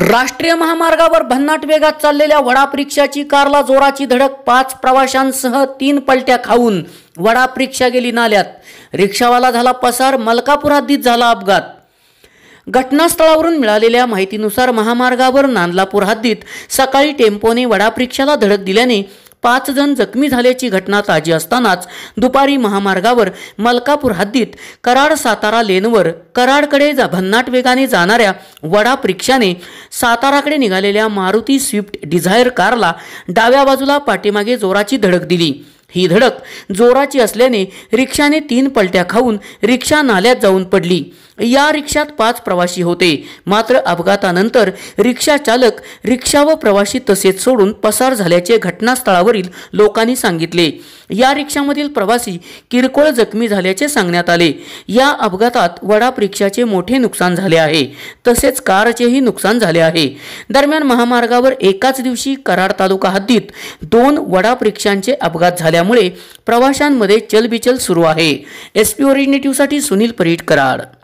राष्ट्रीय महामार्गावर भन्नाट वेगात चाललेल्या वडापरीक्षाची कारला जोराची धडक पाच प्रवाशांसह तीन पलट्या खाऊन वडापरीक्षा गेली नाल्यात रिक्षावाला झाला पसार मलकापूर हद्दीत झाला अपघात घटनास्थळावरून मिळालेल्या माहितीनुसार महामार्गावर नांदलापूर हद्दीत सकाळी टेम्पोने रिक्षाला धडक दिल्याने पाच जण जखमी झाल्याची घटना ताजी असतानाच दुपारी महामार्गावर मलकापूर हद्दीत कराड सातारा लेनवर कराडकडे भन्नाट वेगाने जाणाऱ्या वडाप रिक्षाने साताराकडे निघालेल्या मारुती स्विफ्ट डिझायर कारला डाव्या बाजूला पाठीमागे जोराची धडक दिली ही धडक जोराची असल्याने रिक्षाने तीन पलट्या खाऊन रिक्षा नाल्यात जाऊन पडली या रिक्षात पाच प्रवासी होते मात्र अपघातानंतर रिक्षा चालक रिक्षा व प्रवासी तसेच सोडून पसार झाल्याचे घटनास्थळावरील लोकांनी सांगितले या रिक्षामधील प्रवासी किरकोळ जखमी झाल्याचे सांगण्यात आले या अपघातात वडाप रिक्षाचे मोठे नुकसान झाले आहे तसेच कारचेही नुकसान झाले आहे दरम्यान महामार्गावर एकाच दिवशी कराड तालुका हद्दीत दोन वडाप रिक्षांचे अपघात झाले त्यामुळे प्रवाशांमध्ये चलबिचल सुरू आहे एस पी साठी सुनील कराड